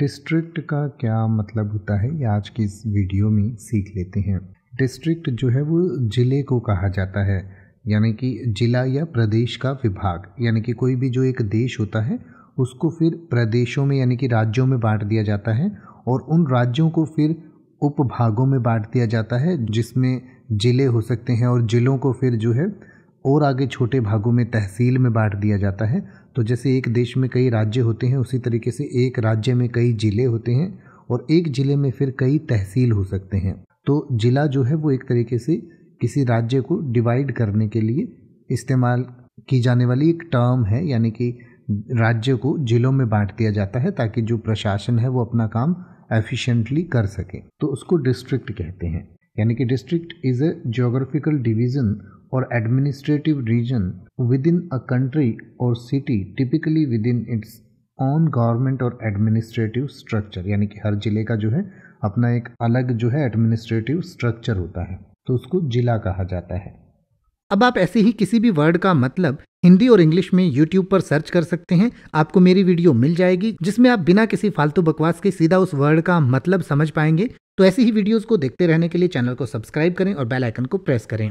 district का क्या मतलब होता है ये आज की इस वीडियो में सीख लेते हैं डिस्ट्रिक्ट जो है वो ज़िले को कहा जाता है यानी कि ज़िला या प्रदेश का विभाग यानी कि कोई भी जो एक देश होता है उसको फिर प्रदेशों में यानी कि राज्यों में बांट दिया जाता है और उन राज्यों को फिर उपभागों में बांट दिया जाता है जिसमें ज़िले हो सकते हैं और ज़िलों को फिर जो है और आगे छोटे भागों में तहसील में बांट दिया जाता है तो जैसे एक देश में कई राज्य होते हैं उसी तरीके से एक राज्य में कई ज़िले होते हैं और एक ज़िले में फिर कई तहसील हो सकते हैं तो ज़िला जो है वो एक तरीके से किसी राज्य को डिवाइड करने के लिए इस्तेमाल की जाने वाली एक टर्म है यानी कि राज्य को ज़िलों में बांट दिया जाता है ताकि जो प्रशासन है वो अपना काम एफिशिएंटली कर सके तो उसको डिस्ट्रिक्ट कहते हैं यानी कि district is a geographical division or administrative region within a country or city, typically within its own government और एडमिनिस्ट्रेटिव स्ट्रक्चर यानी कि हर जिले का जो है अपना एक अलग जो है एडमिनिस्ट्रेटिव स्ट्रक्चर होता है तो उसको जिला कहा जाता है अब आप ऐसे ही किसी भी वर्ड का मतलब हिंदी और इंग्लिश में यूट्यूब पर सर्च कर सकते हैं आपको मेरी वीडियो मिल जाएगी जिसमें आप बिना किसी फालतू बकवास के सीधा उस वर्ड का मतलब समझ पाएंगे तो ऐसी ही वीडियोस को देखते रहने के लिए चैनल को सब्सक्राइब करें और बेल आइकन को प्रेस करें